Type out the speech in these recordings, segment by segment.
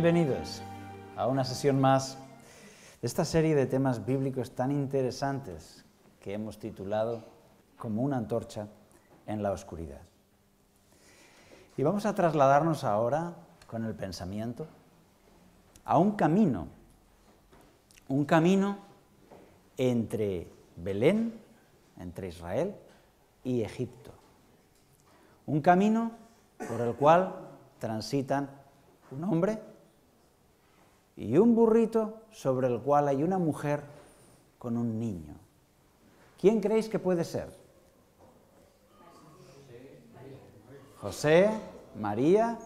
Bienvenidos a una sesión más de esta serie de temas bíblicos tan interesantes que hemos titulado Como una antorcha en la oscuridad. Y vamos a trasladarnos ahora con el pensamiento a un camino, un camino entre Belén, entre Israel y Egipto. Un camino por el cual transitan un hombre y un burrito sobre el cual hay una mujer con un niño. ¿Quién creéis que puede ser? José, María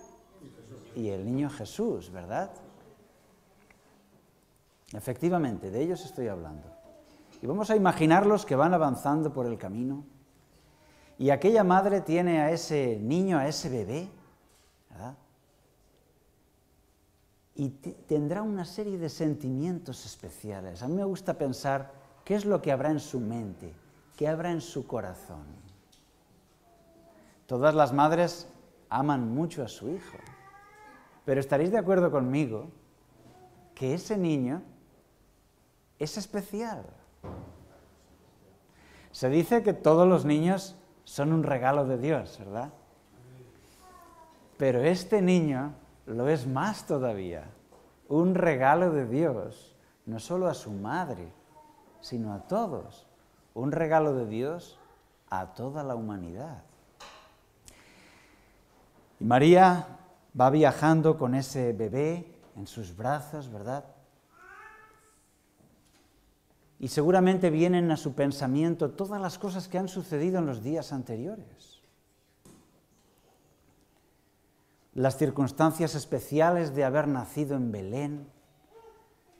y el niño Jesús, ¿verdad? Efectivamente, de ellos estoy hablando. Y vamos a imaginarlos que van avanzando por el camino. Y aquella madre tiene a ese niño, a ese bebé, ¿verdad? y tendrá una serie de sentimientos especiales. A mí me gusta pensar qué es lo que habrá en su mente, qué habrá en su corazón. Todas las madres aman mucho a su hijo, pero estaréis de acuerdo conmigo que ese niño es especial. Se dice que todos los niños son un regalo de Dios, ¿verdad? Pero este niño lo es más todavía, un regalo de Dios, no solo a su madre, sino a todos, un regalo de Dios a toda la humanidad. Y María va viajando con ese bebé en sus brazos, ¿verdad? Y seguramente vienen a su pensamiento todas las cosas que han sucedido en los días anteriores las circunstancias especiales de haber nacido en Belén,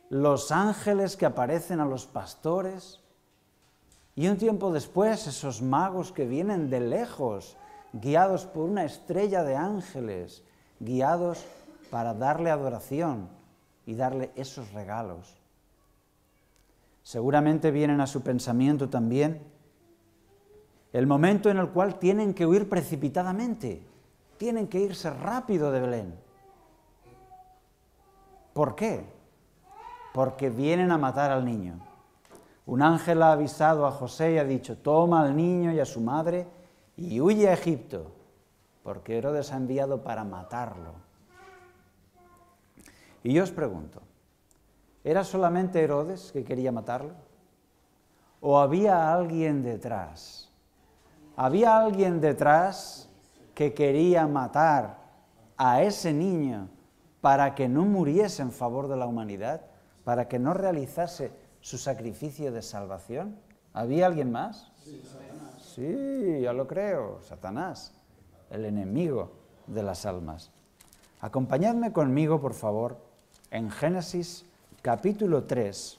los ángeles que aparecen a los pastores y un tiempo después esos magos que vienen de lejos, guiados por una estrella de ángeles, guiados para darle adoración y darle esos regalos. Seguramente vienen a su pensamiento también el momento en el cual tienen que huir precipitadamente tienen que irse rápido de Belén. ¿Por qué? Porque vienen a matar al niño. Un ángel ha avisado a José y ha dicho, toma al niño y a su madre y huye a Egipto, porque Herodes ha enviado para matarlo. Y yo os pregunto, ¿era solamente Herodes que quería matarlo? ¿O había alguien detrás? ¿Había alguien detrás que quería matar a ese niño para que no muriese en favor de la humanidad, para que no realizase su sacrificio de salvación? ¿Había alguien más? Sí, Satanás. sí ya lo creo, Satanás, el enemigo de las almas. Acompañadme conmigo, por favor, en Génesis capítulo 3,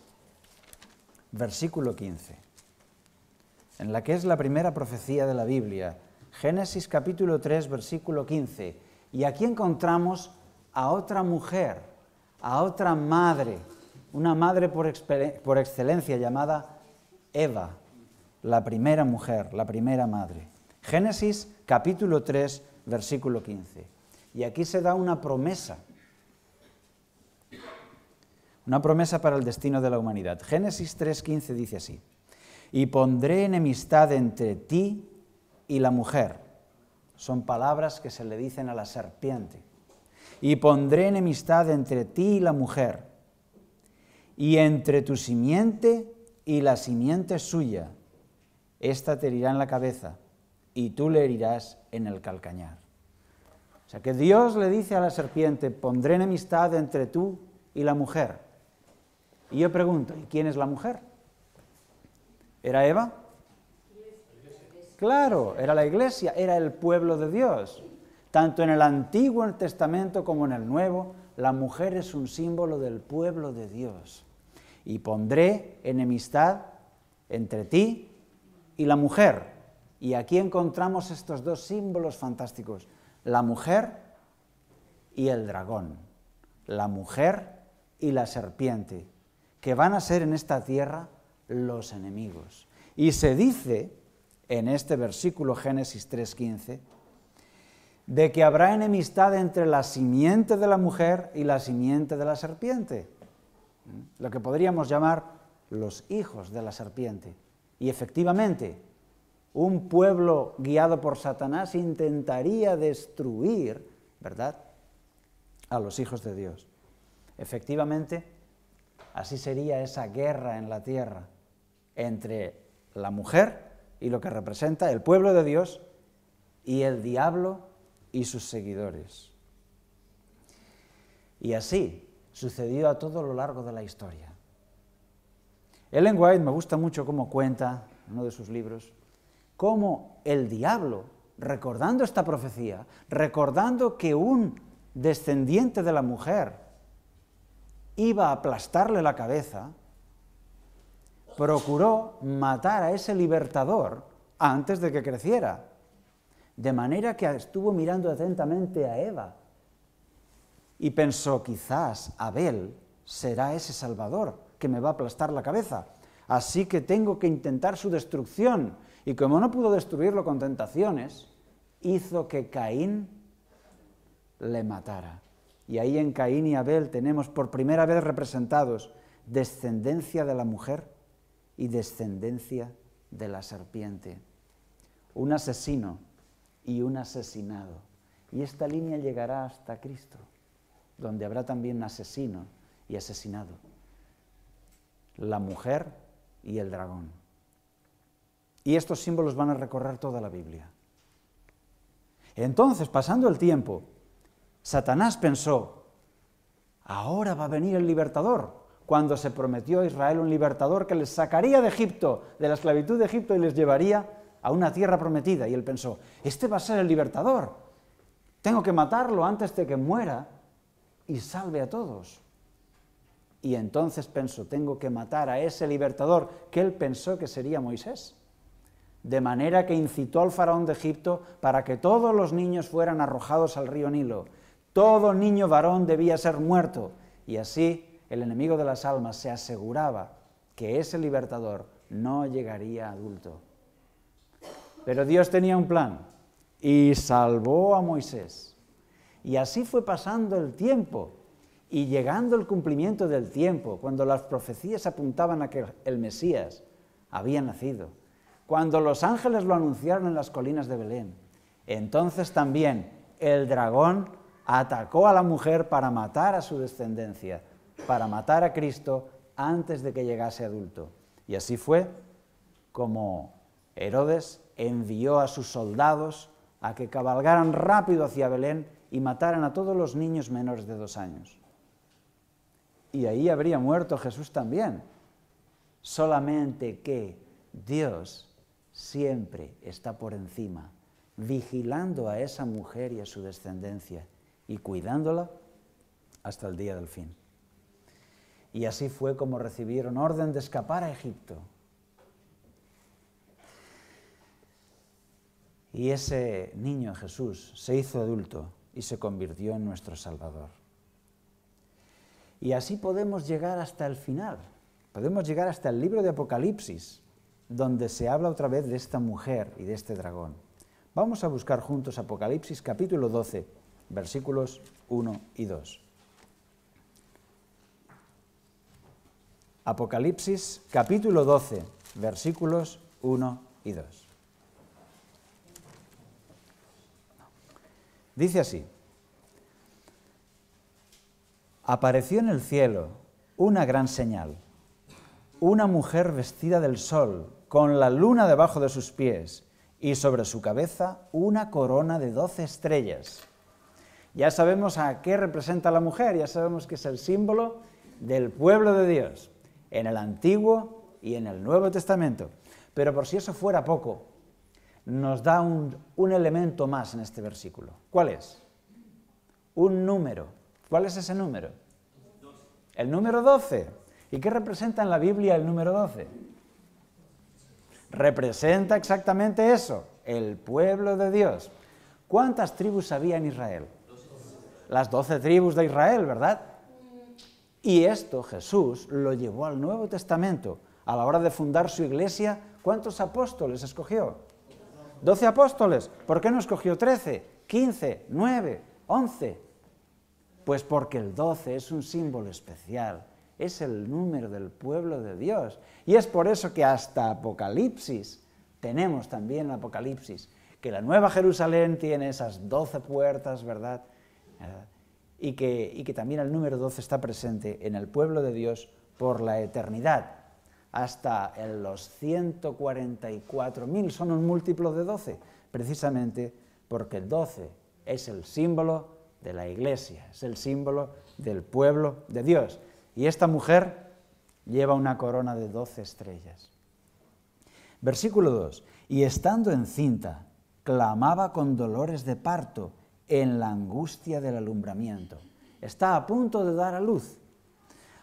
versículo 15, en la que es la primera profecía de la Biblia Génesis capítulo 3, versículo 15. Y aquí encontramos a otra mujer, a otra madre, una madre por, excelencia llamada Eva, la primera mujer, la primera madre. Génesis capítulo 3, versículo 15. Y aquí se da una promesa, una promesa para el destino de la humanidad. Génesis 15 dice así, y pondré enemistad entre ti y la mujer. Son palabras que se le dicen a la serpiente. Y pondré enemistad entre ti y la mujer, y entre tu simiente y la simiente suya. Esta te herirá en la cabeza, y tú le herirás en el calcañar. O sea que Dios le dice a la serpiente, pondré enemistad entre tú y la mujer. Y yo pregunto, ¿y quién es la mujer? ¿Era Eva? Claro, era la iglesia, era el pueblo de Dios. Tanto en el Antiguo Testamento como en el Nuevo, la mujer es un símbolo del pueblo de Dios. Y pondré enemistad entre ti y la mujer. Y aquí encontramos estos dos símbolos fantásticos, la mujer y el dragón, la mujer y la serpiente, que van a ser en esta tierra los enemigos. Y se dice en este versículo Génesis 3.15, de que habrá enemistad entre la simiente de la mujer y la simiente de la serpiente, lo que podríamos llamar los hijos de la serpiente. Y efectivamente, un pueblo guiado por Satanás intentaría destruir, ¿verdad?, a los hijos de Dios. Efectivamente, así sería esa guerra en la tierra entre la mujer y lo que representa el pueblo de Dios y el diablo y sus seguidores. Y así sucedió a todo lo largo de la historia. Ellen White me gusta mucho cómo cuenta, en uno de sus libros, cómo el diablo, recordando esta profecía, recordando que un descendiente de la mujer iba a aplastarle la cabeza, procuró matar a ese libertador antes de que creciera, de manera que estuvo mirando atentamente a Eva y pensó, quizás Abel será ese salvador que me va a aplastar la cabeza, así que tengo que intentar su destrucción. Y como no pudo destruirlo con tentaciones, hizo que Caín le matara. Y ahí en Caín y Abel tenemos por primera vez representados descendencia de la mujer y descendencia de la serpiente. Un asesino y un asesinado. Y esta línea llegará hasta Cristo, donde habrá también asesino y asesinado. La mujer y el dragón. Y estos símbolos van a recorrer toda la Biblia. Entonces, pasando el tiempo, Satanás pensó, ahora va a venir el libertador, cuando se prometió a Israel un libertador que les sacaría de Egipto, de la esclavitud de Egipto y les llevaría a una tierra prometida. Y él pensó, este va a ser el libertador. Tengo que matarlo antes de que muera y salve a todos. Y entonces pensó, tengo que matar a ese libertador que él pensó que sería Moisés. De manera que incitó al faraón de Egipto para que todos los niños fueran arrojados al río Nilo. Todo niño varón debía ser muerto. Y así el enemigo de las almas se aseguraba que ese libertador no llegaría adulto. Pero Dios tenía un plan y salvó a Moisés. Y así fue pasando el tiempo y llegando el cumplimiento del tiempo, cuando las profecías apuntaban a que el Mesías había nacido, cuando los ángeles lo anunciaron en las colinas de Belén. Entonces también el dragón atacó a la mujer para matar a su descendencia para matar a Cristo antes de que llegase adulto. Y así fue como Herodes envió a sus soldados a que cabalgaran rápido hacia Belén y mataran a todos los niños menores de dos años. Y ahí habría muerto Jesús también. Solamente que Dios siempre está por encima, vigilando a esa mujer y a su descendencia y cuidándola hasta el día del fin. Y así fue como recibieron orden de escapar a Egipto. Y ese niño Jesús se hizo adulto y se convirtió en nuestro Salvador. Y así podemos llegar hasta el final, podemos llegar hasta el libro de Apocalipsis, donde se habla otra vez de esta mujer y de este dragón. Vamos a buscar juntos Apocalipsis capítulo 12, versículos 1 y 2. Apocalipsis capítulo 12, versículos 1 y 2. Dice así, apareció en el cielo una gran señal, una mujer vestida del sol, con la luna debajo de sus pies y sobre su cabeza una corona de doce estrellas. Ya sabemos a qué representa la mujer, ya sabemos que es el símbolo del pueblo de Dios en el Antiguo y en el Nuevo Testamento. Pero por si eso fuera poco, nos da un, elemento más en este versículo. ¿Cuál es? Un número. ¿Cuál es ese número? El número 12. ¿Y qué representa en la Biblia el número 12? Representa exactamente eso, el pueblo de Dios. ¿Cuántas tribus había en Israel? Las doce tribus de Israel, ¿verdad? Y esto Jesús lo llevó al Nuevo Testamento. A la hora de fundar su iglesia, ¿cuántos apóstoles escogió? Doce apóstoles. ¿Por qué no escogió trece, quince, nueve, once? Pues porque el doce es un símbolo especial, es el número del pueblo de Dios. Y es por eso que hasta Apocalipsis, tenemos también Apocalipsis, que la Nueva Jerusalén tiene esas doce puertas, ¿verdad? y que, también el número 12 está presente en el pueblo de Dios por la eternidad. Hasta en los 144.000 son un múltiplo de 12, precisamente porque el 12 es el símbolo de la iglesia, es el símbolo del pueblo de Dios. Y esta mujer lleva una corona de 12 estrellas. Versículo 2. Y estando encinta, clamaba con dolores de parto en la angustia del alumbramiento. Está a punto de dar a luz.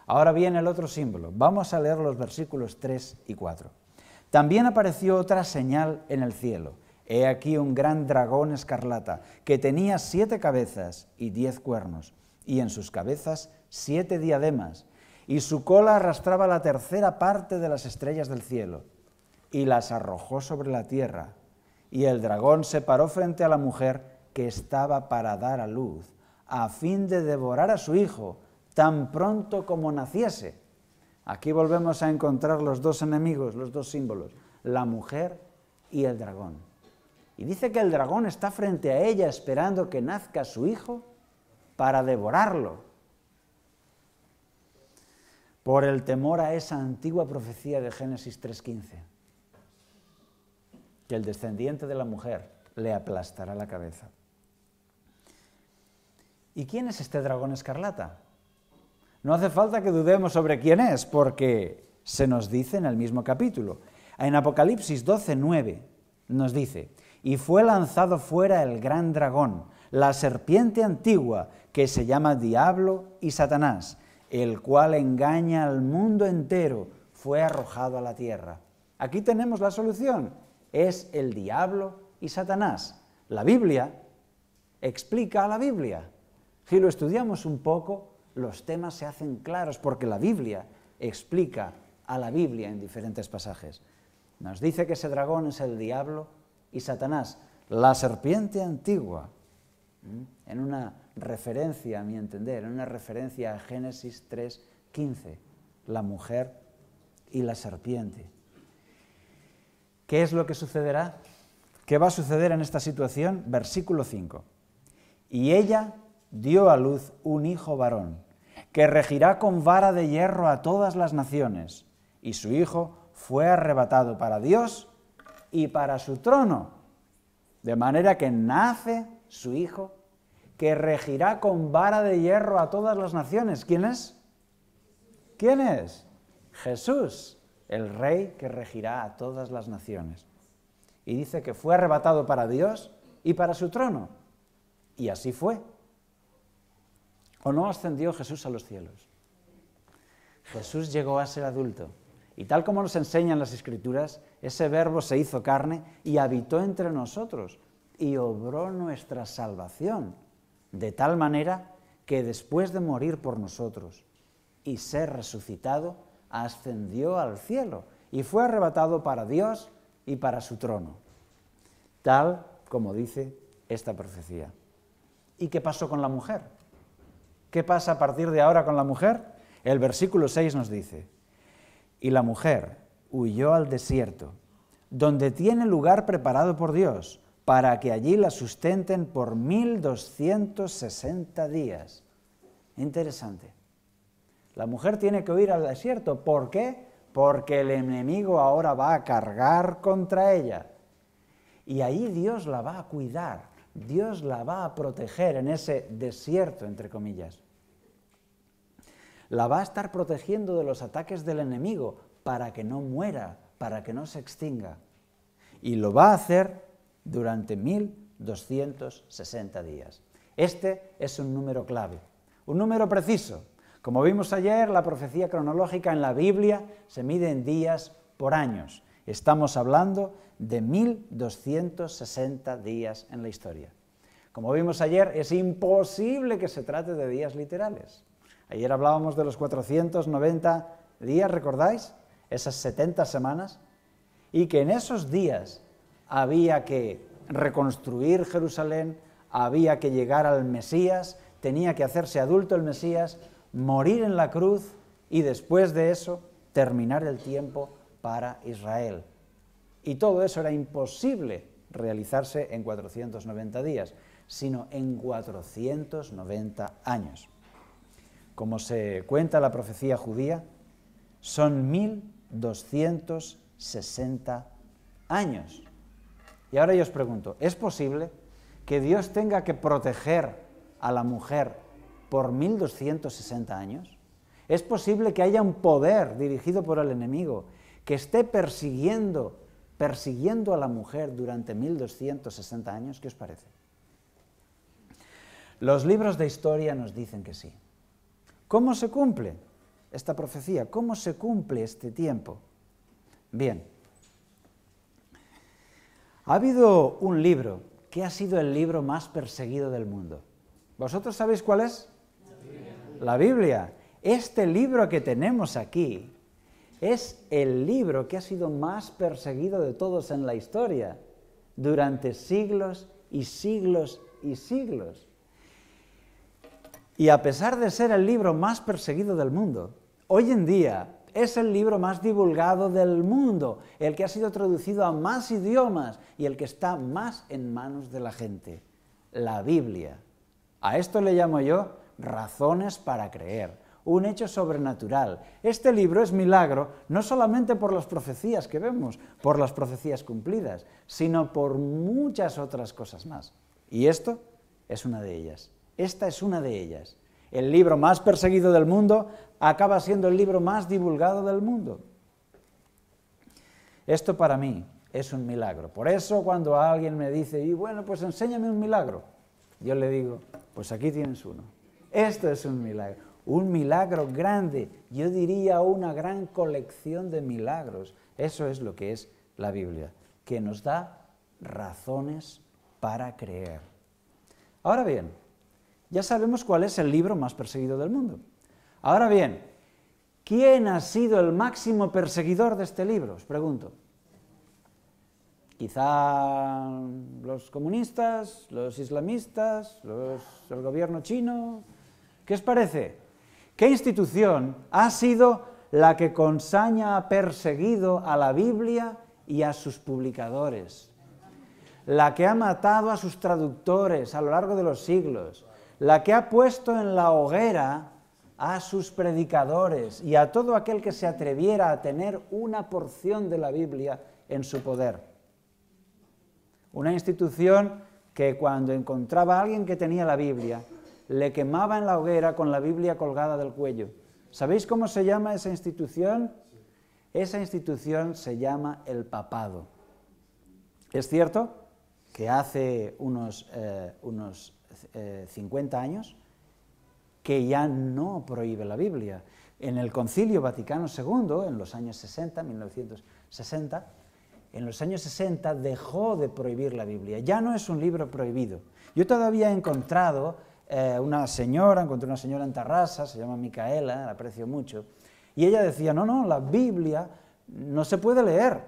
Ahora viene el otro símbolo. Vamos a leer los versículos 3 y 4. También apareció otra señal en el cielo. He aquí un gran dragón escarlata, que tenía siete cabezas y diez cuernos, y en sus cabezas siete diademas, y su cola arrastraba la tercera parte de las estrellas del cielo, y las arrojó sobre la tierra. Y el dragón se paró frente a la mujer, que estaba para dar a luz, a fin de devorar a su hijo tan pronto como naciese. Aquí volvemos a encontrar los dos enemigos, los dos símbolos, la mujer y el dragón. Y dice que el dragón está frente a ella esperando que nazca su hijo para devorarlo. Por el temor a esa antigua profecía de Génesis 3.15, que el descendiente de la mujer le aplastará la cabeza. ¿Y quién es este dragón escarlata? No hace falta que dudemos sobre quién es, porque se nos dice en el mismo capítulo. En Apocalipsis 12, 9 nos dice, y fue lanzado fuera el gran dragón, la serpiente antigua, que se llama Diablo y Satanás, el cual engaña al mundo entero, fue arrojado a la tierra. Aquí tenemos la solución, es el diablo y Satanás. La Biblia explica a la Biblia. Si lo estudiamos un poco, los temas se hacen claros porque la Biblia explica a la Biblia en diferentes pasajes. Nos dice que ese dragón es el diablo y Satanás, la serpiente antigua, en una referencia, a mi entender, en una referencia a Génesis 3 15, la mujer y la serpiente. ¿Qué es lo que sucederá? ¿Qué va a suceder en esta situación? Versículo 5. Y ella dio a luz un hijo varón, que regirá con vara de hierro a todas las naciones, y su hijo fue arrebatado para Dios y para su trono, de manera que nace su hijo, que regirá con vara de hierro a todas las naciones. ¿Quién es? ¿Quién es? Jesús, el rey que regirá a todas las naciones. Y dice que fue arrebatado para Dios y para su trono. Y así fue. ¿O no ascendió Jesús a los cielos? Jesús llegó a ser adulto. Y tal como nos enseñan las escrituras, ese verbo se hizo carne y habitó entre nosotros y obró nuestra salvación, de tal manera que después de morir por nosotros y ser resucitado, ascendió al cielo y fue arrebatado para Dios y para su trono, tal como dice esta profecía. ¿Y qué pasó con la mujer? ¿Qué pasa a partir de ahora con la mujer? El versículo 6 nos dice, y la mujer huyó al desierto, donde tiene lugar preparado por Dios, para que allí la sustenten por 1260 días. Interesante. La mujer tiene que huir al desierto. ¿Por qué? Porque el enemigo ahora va a cargar contra ella. Y ahí Dios la va a cuidar. Dios la va a proteger en ese desierto, entre comillas. La va a estar protegiendo de los ataques del enemigo para que no muera, para que no se extinga. Y lo va a hacer durante 1260 días. Este es un número clave, un número preciso. Como vimos ayer, la profecía cronológica en la Biblia se mide en días por años. Estamos hablando de 1260 días en la historia. Como vimos ayer, es imposible que se trate de días literales. Ayer hablábamos de los 490 días, ¿recordáis? Esas 70 semanas. Y que en esos días había que reconstruir Jerusalén, había que llegar al Mesías, tenía que hacerse adulto el Mesías, morir en la cruz y después de eso terminar el tiempo para Israel. Y todo eso era imposible realizarse en 490 días, sino en 490 años. Como se cuenta la profecía judía, son 1260 años. Y ahora yo os pregunto, ¿es posible que Dios tenga que proteger a la mujer por 1260 años? ¿Es posible que haya un poder dirigido por el enemigo que esté persiguiendo persiguiendo a la mujer durante 1260 años? ¿Qué os parece? Los libros de historia nos dicen que sí. ¿Cómo se cumple esta profecía? ¿Cómo se cumple este tiempo? Bien, ha habido un libro que ha sido el libro más perseguido del mundo. ¿Vosotros sabéis cuál es? La Biblia. La Biblia. Este libro que tenemos aquí es el libro que ha sido más perseguido de todos en la historia durante siglos y siglos y siglos. Y a pesar de ser el libro más perseguido del mundo, hoy en día es el libro más divulgado del mundo, el que ha sido traducido a más idiomas y el que está más en manos de la gente, la Biblia. A esto le llamo yo razones para creer un hecho sobrenatural. Este libro es milagro no solamente por las profecías que vemos, por las profecías cumplidas, sino por muchas otras cosas más. Y esto es una de ellas. Esta es una de ellas. El libro más perseguido del mundo acaba siendo el libro más divulgado del mundo. Esto para mí es un milagro. Por eso cuando alguien me dice, bueno, pues enséñame un milagro, yo le digo, pues aquí tienes uno. Esto es un milagro un milagro grande, yo diría una gran colección de milagros. Eso es lo que es la Biblia, que nos da razones para creer. Ahora bien, ya sabemos cuál es el libro más perseguido del mundo. Ahora bien, ¿quién ha sido el máximo perseguidor de este libro? Os pregunto. Quizá los comunistas, los islamistas, los, el gobierno chino. ¿Qué os parece? ¿Qué institución ha sido la que con saña ha perseguido a la Biblia y a sus publicadores? La que ha matado a sus traductores a lo largo de los siglos, la que ha puesto en la hoguera a sus predicadores y a todo aquel que se atreviera a tener una porción de la Biblia en su poder. Una institución que cuando encontraba a alguien que tenía la Biblia, le quemaba en la hoguera con la Biblia colgada del cuello. ¿Sabéis cómo se llama esa institución? Esa institución se llama el papado. Es cierto que hace unos, eh, unos 50 eh, años que ya no prohíbe la Biblia. En el Concilio Vaticano II, en los años 60, 1960, en los años 60 dejó de prohibir la Biblia. Ya no es un libro prohibido. Yo todavía he encontrado eh, una señora, encontré una señora en Tarrasa, se llama Micaela, la aprecio mucho, y ella decía, no, no, la Biblia no se puede leer.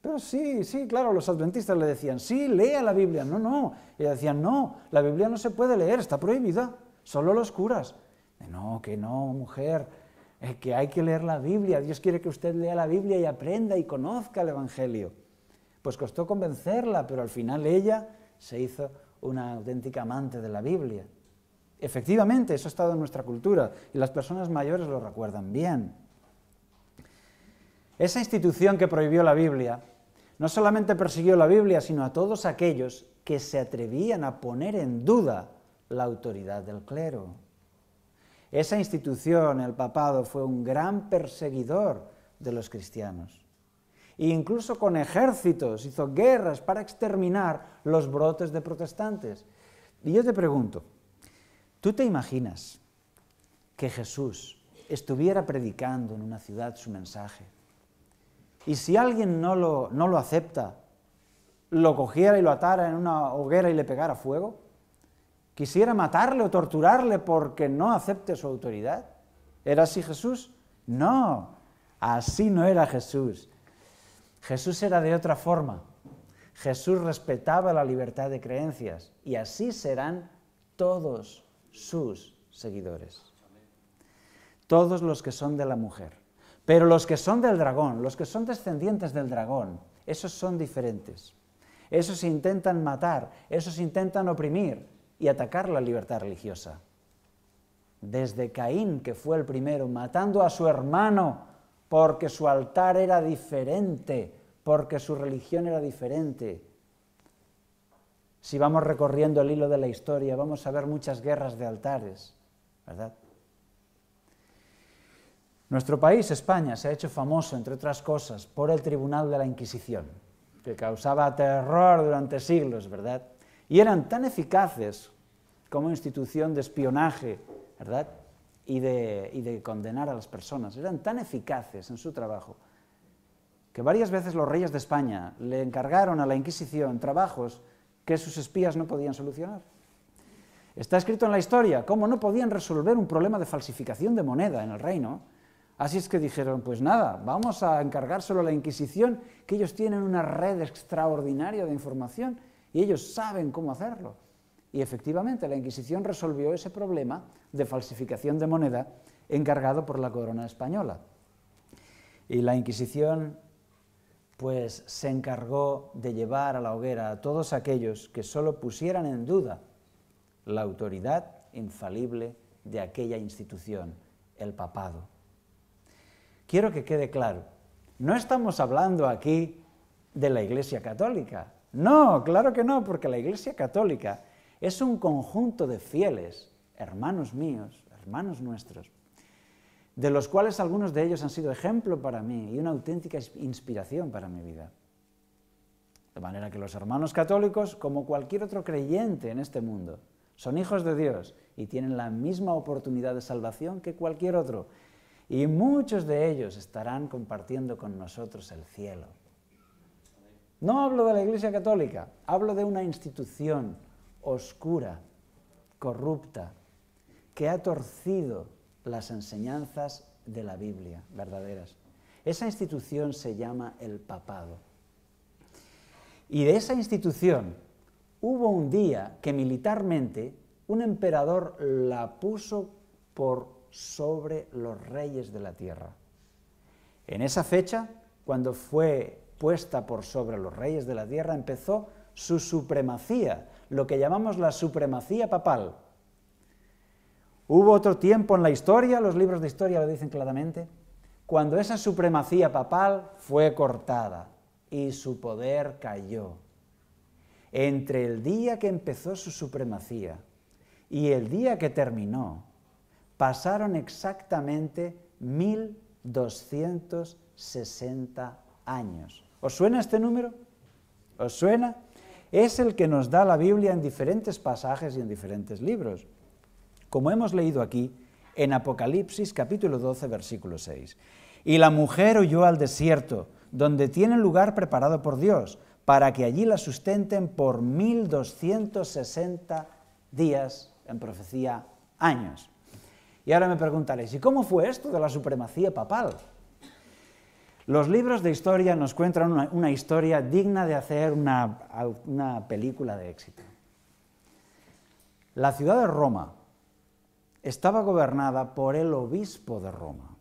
Pero sí, sí, claro, los adventistas le decían, sí, lea la Biblia. No, no. ella decía, no, la Biblia no se puede leer, está prohibida, solo los curas. Eh, no, que no, mujer, eh, que hay que leer la Biblia, Dios quiere que usted lea la Biblia y aprenda y conozca el Evangelio. Pues costó convencerla, pero al final ella se hizo una auténtica amante de la Biblia. Efectivamente, eso ha estado en nuestra cultura y las personas mayores lo recuerdan bien. Esa institución que prohibió la Biblia no solamente persiguió la Biblia, sino a todos aquellos que se atrevían a poner en duda la autoridad del clero. Esa institución, el papado, fue un gran perseguidor de los cristianos incluso con ejércitos hizo guerras para exterminar los brotes de protestantes. Y yo te pregunto, ¿tú te imaginas que Jesús estuviera predicando en una ciudad su mensaje y si alguien no lo, no lo acepta, lo cogiera y lo atara en una hoguera y le pegara fuego? ¿Quisiera matarle o torturarle porque no acepte su autoridad? ¿Era así Jesús? No, así no era Jesús. Jesús era de otra forma. Jesús respetaba la libertad de creencias y así serán todos sus seguidores. Todos los que son de la mujer. Pero los que son del dragón, los que son descendientes del dragón, esos son diferentes. Esos intentan matar, esos intentan oprimir y atacar la libertad religiosa. Desde Caín, que fue el primero, matando a su hermano porque su altar era diferente, porque su religión era diferente. Si vamos recorriendo el hilo de la historia, vamos a ver muchas guerras de altares, ¿verdad? Nuestro país, España, se ha hecho famoso, entre otras cosas, por el Tribunal de la Inquisición, que causaba terror durante siglos, ¿verdad? Y eran tan eficaces como institución de espionaje, ¿verdad? y de, condenar a las personas. Eran tan eficaces en su trabajo que varias veces los reyes de España le encargaron a la Inquisición trabajos que sus espías no podían solucionar. Está escrito en la historia cómo no podían resolver un problema de falsificación de moneda en el reino. Así es que dijeron, pues nada, vamos a encargárselo a la Inquisición, que ellos tienen una red extraordinaria de información y ellos saben cómo hacerlo. Y efectivamente la Inquisición resolvió ese problema de falsificación de moneda encargado por la corona española. Y la Inquisición pues se encargó de llevar a la hoguera a todos aquellos que solo pusieran en duda la autoridad infalible de aquella institución, el papado. Quiero que quede claro, no estamos hablando aquí de la Iglesia Católica. No, claro que no, porque la Iglesia Católica es un conjunto de fieles hermanos míos, hermanos nuestros, de los cuales algunos de ellos han sido ejemplo para mí y una auténtica inspiración para mi vida. De manera que los hermanos católicos, como cualquier otro creyente en este mundo, son hijos de Dios y tienen la misma oportunidad de salvación que cualquier otro. Y muchos de ellos estarán compartiendo con nosotros el cielo. No hablo de la Iglesia Católica, hablo de una institución oscura, corrupta, que ha torcido las enseñanzas de la Biblia verdaderas. Esa institución se llama el papado. Y de esa institución hubo un día que militarmente un emperador la puso por sobre los reyes de la tierra. En esa fecha, cuando fue puesta por sobre los reyes de la tierra, empezó su supremacía, lo que llamamos la supremacía papal, Hubo otro tiempo en la historia, los libros de historia lo dicen claramente, cuando esa supremacía papal fue cortada y su poder cayó. Entre el día que empezó su supremacía y el día que terminó, pasaron exactamente 1260 años. ¿Os suena este número? ¿Os suena? Es el que nos da la Biblia en diferentes pasajes y en diferentes libros como hemos leído aquí en Apocalipsis capítulo 12, versículo 6. Y la mujer huyó al desierto, donde tiene lugar preparado por Dios, para que allí la sustenten por 1260 días, en profecía años. Y ahora me preguntaréis, ¿y cómo fue esto de la supremacía papal? Los libros de historia nos cuentan una, historia digna de hacer una película de éxito. La ciudad de Roma, estaba gobernada por el obispo de Roma.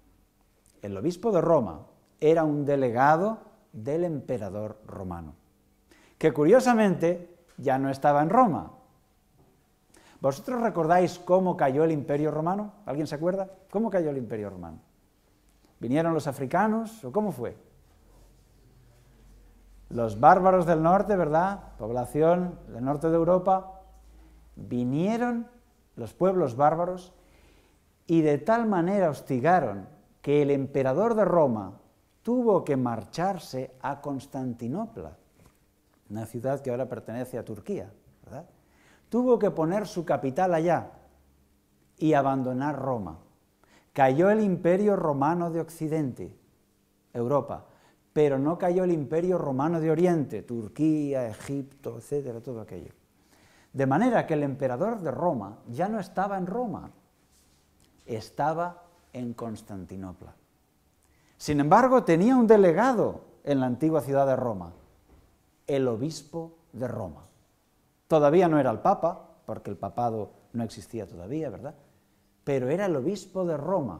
El obispo de Roma era un delegado del emperador romano, que curiosamente ya no estaba en Roma. ¿Vosotros recordáis cómo cayó el imperio romano? ¿Alguien se acuerda? ¿Cómo cayó el imperio romano? ¿Vinieron los africanos o cómo fue? Los bárbaros del norte, ¿verdad? Población del norte de Europa, vinieron los pueblos bárbaros, y de tal manera hostigaron que el emperador de Roma tuvo que marcharse a Constantinopla, una ciudad que ahora pertenece a Turquía, Tuvo que poner su capital allá y abandonar Roma. Cayó el imperio romano de Occidente, Europa, pero no cayó el imperio romano de Oriente, Turquía, Egipto, etcétera, todo aquello. De manera que el emperador de Roma ya no estaba en Roma, estaba en Constantinopla. Sin embargo, tenía un delegado en la antigua ciudad de Roma, el obispo de Roma. Todavía no era el papa, porque el papado no existía todavía, ¿verdad? Pero era el obispo de Roma,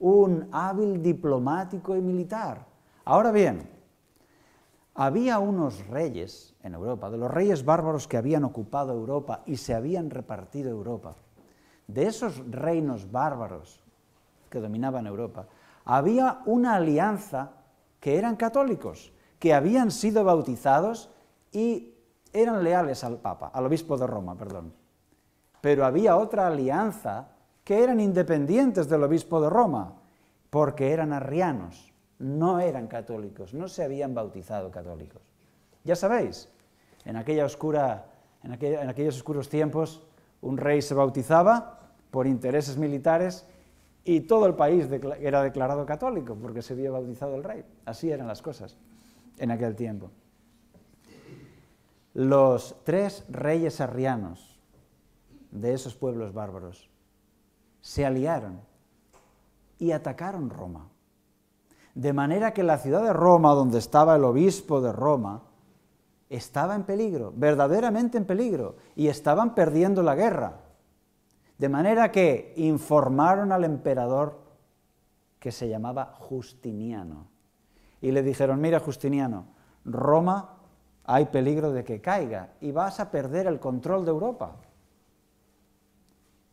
un hábil diplomático y militar. Ahora bien, había unos reyes en Europa, de los reyes bárbaros que habían ocupado Europa y se habían repartido Europa, de esos reinos bárbaros que dominaban Europa, había una alianza que eran católicos, que habían sido bautizados y eran leales al Papa, al obispo de Roma, perdón. Pero había otra alianza que eran independientes del obispo de Roma, porque eran arrianos no eran católicos, no se habían bautizado católicos. Ya sabéis, en, en, aquellos oscuros tiempos un rey se bautizaba por intereses militares y todo el país era declarado católico porque se había bautizado el rey. Así eran las cosas en aquel tiempo. Los tres reyes arrianos de esos pueblos bárbaros se aliaron y atacaron Roma. De manera que la ciudad de Roma, donde estaba el obispo de Roma, estaba en peligro, verdaderamente en peligro, y estaban perdiendo la guerra. De manera que informaron al emperador que se llamaba Justiniano. Y le dijeron, mira Justiniano, Roma hay peligro de que caiga y vas a perder el control de Europa.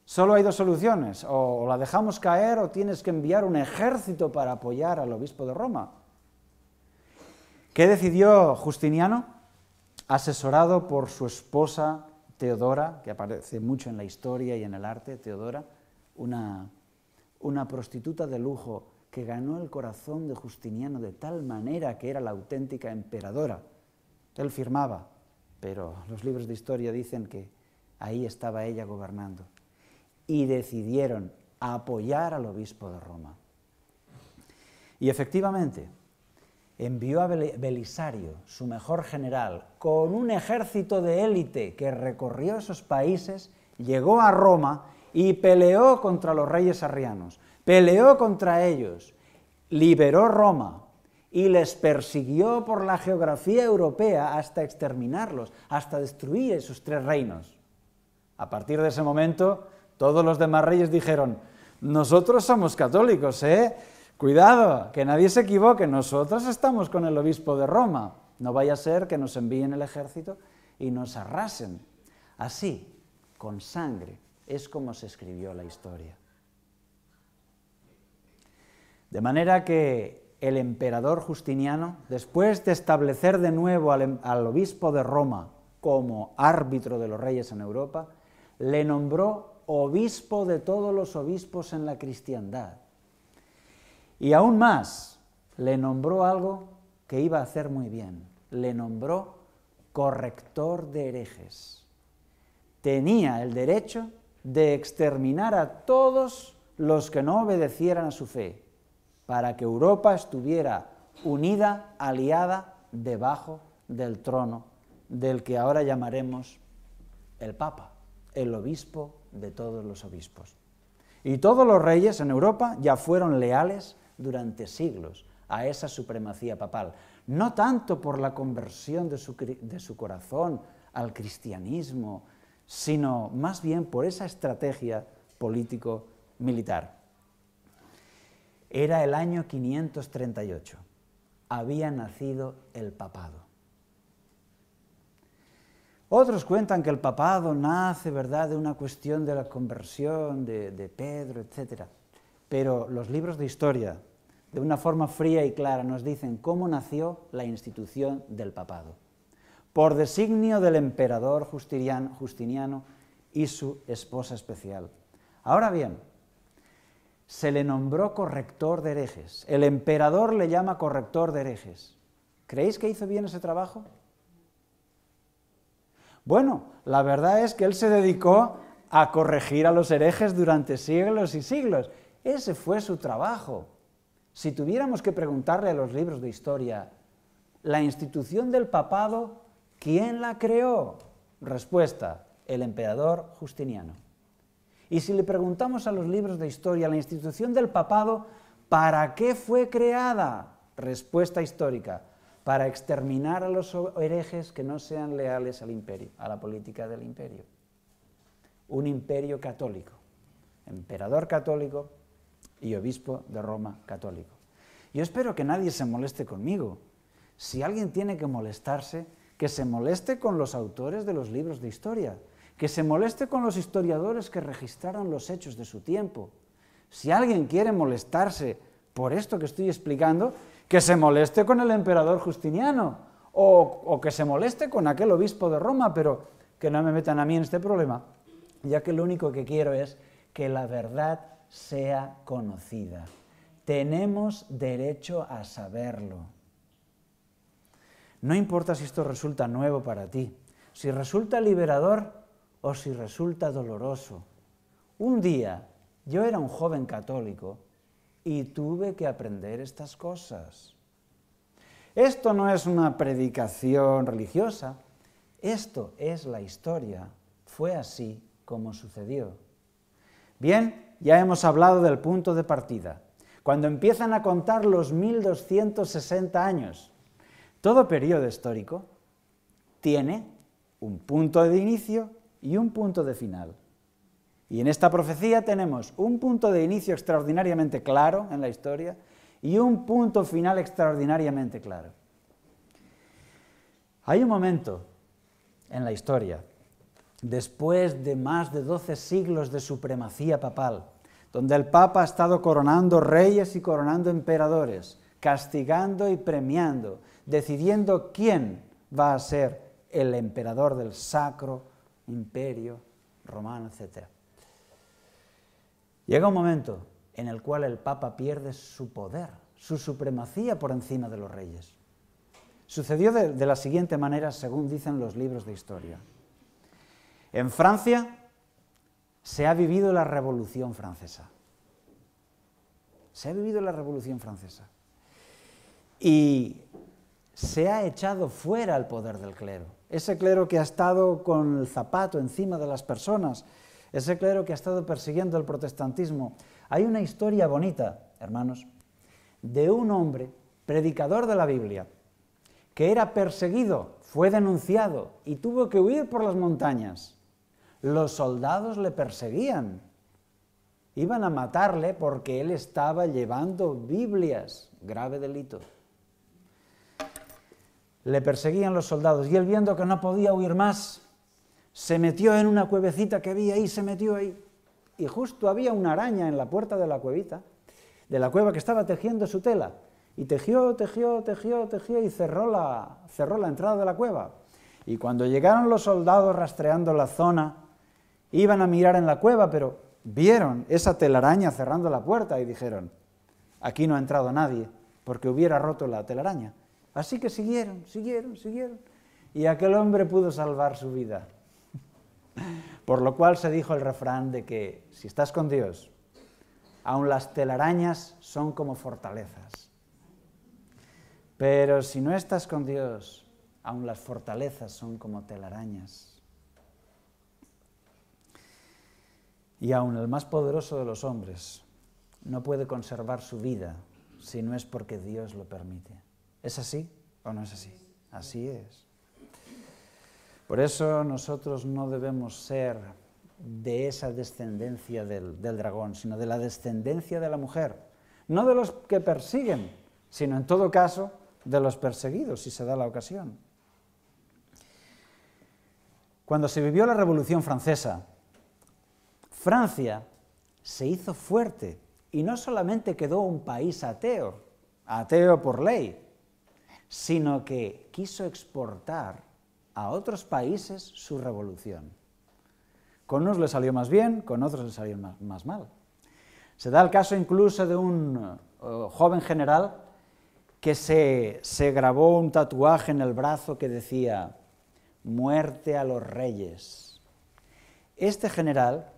Solo hay dos soluciones, o la dejamos caer o tienes que enviar un ejército para apoyar al obispo de Roma. ¿Qué decidió Justiniano? Asesorado por su esposa Teodora, que aparece mucho en la historia y en el arte, Teodora, una, una prostituta de lujo que ganó el corazón de Justiniano de tal manera que era la auténtica emperadora. Él firmaba, pero los libros de historia dicen que ahí estaba ella gobernando y decidieron apoyar al obispo de Roma. Y efectivamente, envió a Belisario, su mejor general, con un ejército de élite que recorrió esos países, llegó a Roma y peleó contra los reyes arrianos, peleó contra ellos, liberó Roma y les persiguió por la geografía europea hasta exterminarlos, hasta destruir esos tres reinos. A partir de ese momento, todos los demás reyes dijeron, nosotros somos católicos, ¿eh? Cuidado, que nadie se equivoque, nosotros estamos con el obispo de Roma. No vaya a ser que nos envíen el ejército y nos arrasen. Así, con sangre, es como se escribió la historia. De manera que el emperador Justiniano, después de establecer de nuevo al, em-, al obispo de Roma como árbitro de los reyes en Europa, le nombró obispo de todos los obispos en la cristiandad. Y aún más, le nombró algo que iba a hacer muy bien. Le nombró corrector de herejes. Tenía el derecho de exterminar a todos los que no obedecieran a su fe, para que Europa estuviera unida, aliada, debajo del trono del que ahora llamaremos el Papa, el Obispo de todos los obispos. Y todos los reyes en Europa ya fueron leales durante siglos a esa supremacía papal, no tanto por la conversión de su, de su corazón al cristianismo, sino más bien por esa estrategia político-militar. Era el año 538. Había nacido el papado. Otros cuentan que el papado nace, ¿verdad?, de una cuestión de la conversión de, Pedro, etc. Pero los libros de historia, de una forma fría y clara, nos dicen cómo nació la institución del papado, por designio del emperador Justiniano y su esposa especial. Ahora bien, se le nombró corrector de herejes. El emperador le llama corrector de herejes. ¿Creéis que hizo bien ese trabajo? Bueno, la verdad es que él se dedicó a corregir a los herejes durante siglos y siglos. Ese fue su trabajo. Si tuviéramos que preguntarle a los libros de historia, la institución del papado, ¿quién la creó? Respuesta, el emperador Justiniano. Y si le preguntamos a los libros de historia, la institución del papado, ¿para qué fue creada? Respuesta histórica, para exterminar a los herejes que no sean leales al imperio, a la política del imperio. Un imperio católico, emperador católico y obispo de Roma católico. Yo espero que nadie se moleste conmigo. Si alguien tiene que molestarse, que se moleste con los autores de los libros de historia, que se moleste con los historiadores que registraron los hechos de su tiempo. Si alguien quiere molestarse por esto que estoy explicando, que se moleste con el emperador Justiniano o, o que se moleste con aquel obispo de Roma, pero que no me metan a mí en este problema, ya que lo único que quiero es que la verdad sea conocida. Tenemos derecho a saberlo. No importa si esto resulta nuevo para ti, si resulta liberador o si resulta doloroso. Un día yo era un joven católico y tuve que aprender estas cosas. Esto no es una predicación religiosa, esto es la historia, fue así como sucedió. Bien, ya hemos hablado del punto de partida, cuando empiezan a contar los 1260 años. Todo periodo histórico tiene un punto de inicio y un punto de final. Y en esta profecía tenemos un punto de inicio extraordinariamente claro en la historia y un punto final extraordinariamente claro. Hay un momento en la historia, después de más de 12 siglos de supremacía papal, donde el Papa ha estado coronando reyes y coronando emperadores, castigando y premiando, decidiendo quién va a ser el emperador del sacro imperio romano, etc. Llega un momento en el cual el Papa pierde su poder, su supremacía por encima de los reyes. Sucedió de, la siguiente manera, según dicen los libros de historia. En Francia se ha vivido la Revolución Francesa. Se ha vivido la Revolución Francesa. Y se ha echado fuera el poder del clero. Ese clero que ha estado con el zapato encima de las personas, ese clero que ha estado persiguiendo el protestantismo. Hay una historia bonita, hermanos, de un hombre, predicador de la Biblia, que era perseguido, fue denunciado y tuvo que huir por las montañas. Los soldados le perseguían. Iban a matarle porque él estaba llevando Biblias, grave delito. Le perseguían los soldados y él viendo que no podía huir más, se metió en una cuevecita que había ahí, se metió ahí. Y justo había una araña en la puerta de la cuevita, de la cueva que estaba tejiendo su tela. Y tejió, tejió, tejió, tejió y cerró la, cerró la entrada de la cueva. Y cuando llegaron los soldados rastreando la zona, iban a mirar en la cueva, pero vieron esa telaraña cerrando la puerta y dijeron, aquí no ha entrado nadie, porque hubiera roto la telaraña. Así que siguieron, siguieron, siguieron. Y aquel hombre pudo salvar su vida. Por lo cual se dijo el refrán de que si estás con Dios, aun las telarañas son como fortalezas. Pero si no estás con Dios, aun las fortalezas son como telarañas. Y aun el más poderoso de los hombres no puede conservar su vida si no es porque Dios lo permite. ¿Es así o no es así? Así es. Por eso nosotros no debemos ser de esa descendencia del, dragón, sino de la descendencia de la mujer. No de los que persiguen, sino en todo caso de los perseguidos, si se da la ocasión. Cuando se vivió la Revolución Francesa, Francia se hizo fuerte y no solamente quedó un país ateo, ateo por ley, sino que quiso exportar a otros países su revolución. Con unos le salió más bien, con otros le salió más, mal. Se da el caso incluso de un eh, joven general que se, grabó un tatuaje en el brazo que decía, muerte a los reyes. Este general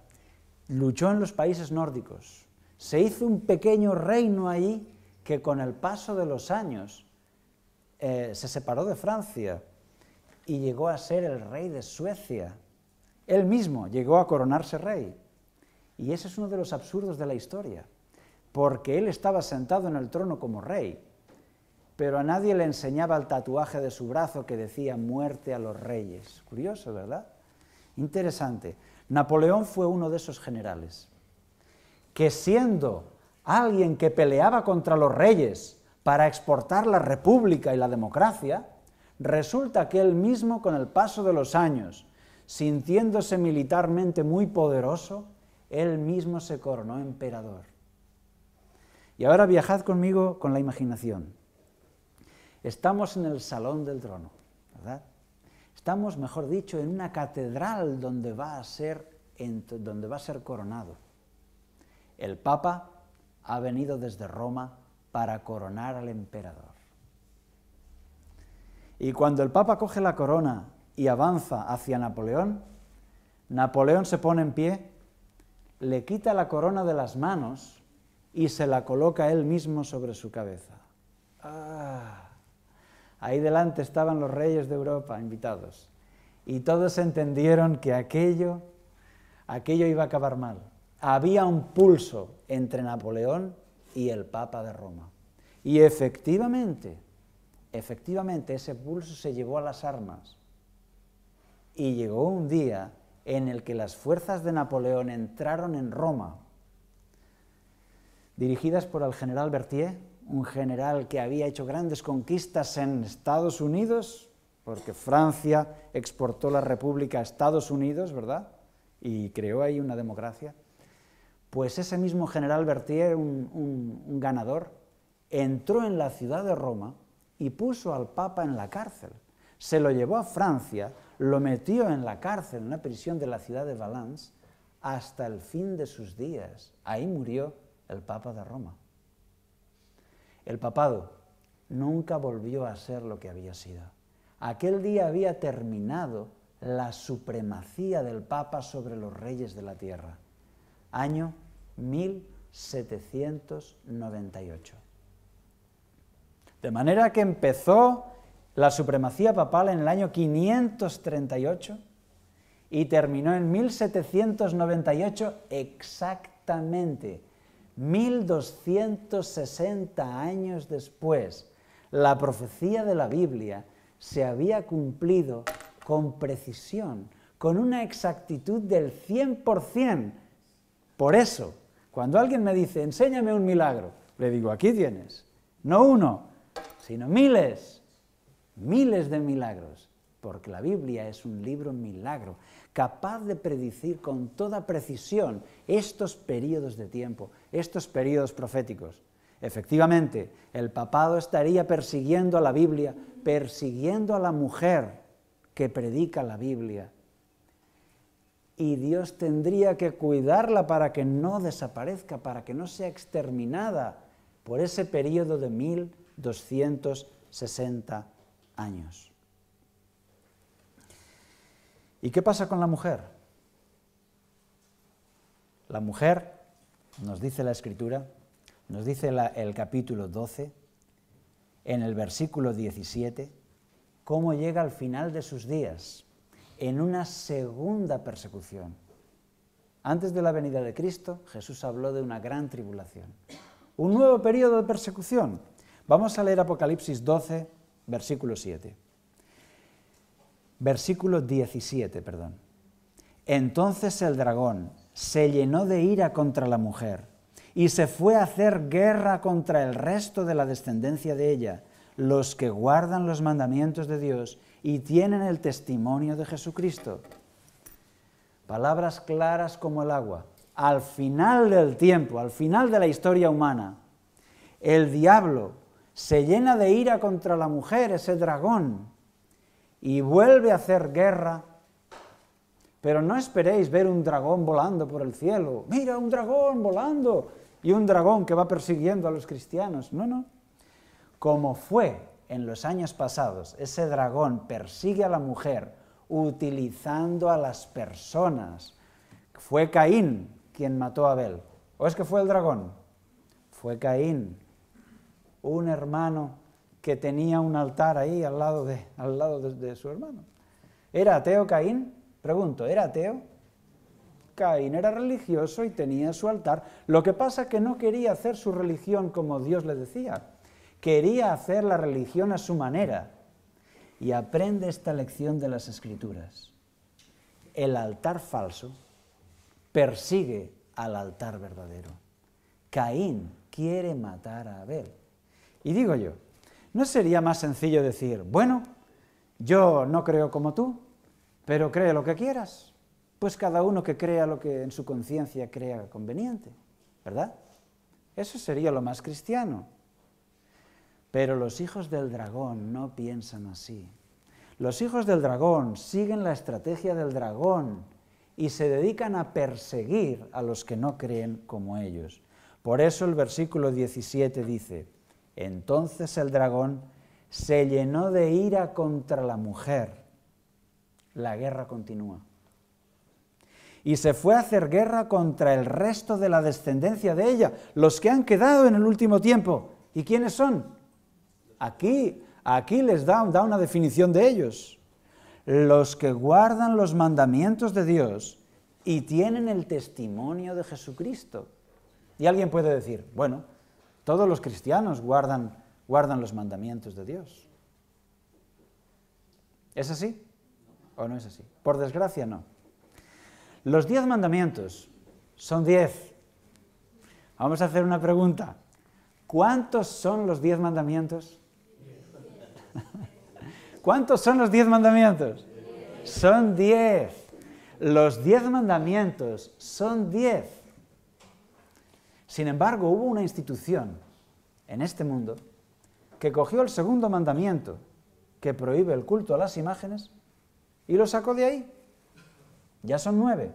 luchó en los países nórdicos, se hizo un pequeño reino allí que con el paso de los años eh, se separó de Francia y llegó a ser el rey de Suecia. Él mismo llegó a coronarse rey. Y ese es uno de los absurdos de la historia, porque él estaba sentado en el trono como rey, pero a nadie le enseñaba el tatuaje de su brazo que decía muerte a los reyes. Curioso, ¿verdad? Interesante. Napoleón fue uno de esos generales, que siendo alguien que peleaba contra los reyes para exportar la república y la democracia, Resulta que él mismo, con el paso de los años, sintiéndose militarmente muy poderoso, él mismo se coronó emperador. Y ahora viajad conmigo con la imaginación. Estamos en el salón del trono, ¿verdad? Estamos, mejor dicho, en una catedral donde va a ser, donde va a ser coronado. El Papa ha venido desde Roma para coronar al emperador. Y cuando el Papa coge la corona y avanza hacia Napoleón, Napoleón se pone en pie, le quita la corona de las manos y se la coloca él mismo sobre su cabeza. Ah, ahí delante estaban los reyes de Europa invitados y todos entendieron que aquello, aquello iba a acabar mal. Había un pulso entre Napoleón y el Papa de Roma. Y efectivamente, Efectivamente, ese pulso se llevó a las armas y llegó un día en el que las fuerzas de Napoleón entraron en Roma, dirigidas por el general Berthier, un general que había hecho grandes conquistas en Estados Unidos, porque Francia exportó la República a Estados Unidos, ¿verdad? Y creó ahí una democracia. Pues ese mismo general Berthier, un, un ganador, entró en la ciudad de Roma y puso al Papa en la cárcel. Se lo llevó a Francia, lo metió en la cárcel, en una prisión de la ciudad de Valence, hasta el fin de sus días. Ahí murió el Papa de Roma. El papado nunca volvió a ser lo que había sido. Aquel día había terminado la supremacía del Papa sobre los reyes de la tierra. Año 1798. De manera que empezó la supremacía papal en el año 538 y terminó en 1798 exactamente, 1260 años después. La profecía de la Biblia se había cumplido con precisión, con una exactitud del 100%. Por eso, cuando alguien me dice, enséñame un milagro, le digo, aquí tienes, no uno, sino miles, miles de milagros, porque la Biblia es un libro milagro, capaz de predecir con toda precisión estos periodos de tiempo, estos periodos proféticos. Efectivamente, el papado estaría persiguiendo a la Biblia, persiguiendo a la mujer que predica la Biblia. Y Dios tendría que cuidarla para que no desaparezca, para que no sea exterminada por ese periodo de mil 260 años. ¿Y qué pasa con la mujer? La mujer, nos dice la escritura, nos dice el capítulo 12, en el versículo 17, cómo llega al final de sus días, en una segunda persecución. Antes de la venida de Cristo, Jesús habló de una gran tribulación, un nuevo periodo de persecución, Vamos a leer Apocalipsis 12, versículo 7. Versículo 17, perdón. Entonces el dragón se llenó de ira contra la mujer y se fue a hacer guerra contra el resto de la descendencia de ella, los que guardan los mandamientos de Dios y tienen el testimonio de Jesucristo. Palabras claras como el agua. Al final del tiempo, al final de la historia humana, el diablo se llena de ira contra la mujer, ese dragón, y vuelve a hacer guerra. Pero no esperéis ver un dragón volando por el cielo. Mira, un dragón volando y un dragón que va persiguiendo a los cristianos. No, no. Como fue en los años pasados, ese dragón persigue a la mujer utilizando a las personas. Fue Caín quien mató a Abel. ¿O es que fue el dragón? Fue Caín un hermano que tenía un altar ahí al lado de, al lado de, su hermano. ¿Era ateo Caín? Pregunto, ¿era ateo? Caín era religioso y tenía su altar. Lo que pasa es que no quería hacer su religión como Dios le decía. Quería hacer la religión a su manera. Y aprende esta lección de las escrituras. El altar falso persigue al altar verdadero. Caín quiere matar a Abel. Y digo yo, ¿no sería más sencillo decir, bueno, yo no creo como tú, pero cree lo que quieras? Pues cada uno que crea lo que en su conciencia crea conveniente, ¿verdad? Eso sería lo más cristiano. Pero los hijos del dragón no piensan así. Los hijos del dragón siguen la estrategia del dragón y se dedican a perseguir a los que no creen como ellos. Por eso el versículo 17 dice, entonces el dragón se llenó de ira contra la mujer. La guerra continúa. Y se fue a hacer guerra contra el resto de la descendencia de ella, los que han quedado en el último tiempo. ¿Y quiénes son? Aquí, aquí les da, da una definición de ellos. Los que guardan los mandamientos de Dios y tienen el testimonio de Jesucristo. Y alguien puede decir, bueno, todos los cristianos guardan, guardan los mandamientos de Dios. ¿Es así o no es así? Por desgracia no. Los diez mandamientos son diez. Vamos a hacer una pregunta. ¿Cuántos son los diez mandamientos? ¿Cuántos son los diez mandamientos? Son diez. Los diez mandamientos son diez. Sin embargo, hubo una institución en este mundo que cogió el segundo mandamiento que prohíbe el culto a las imágenes y lo sacó de ahí. Ya son nueve.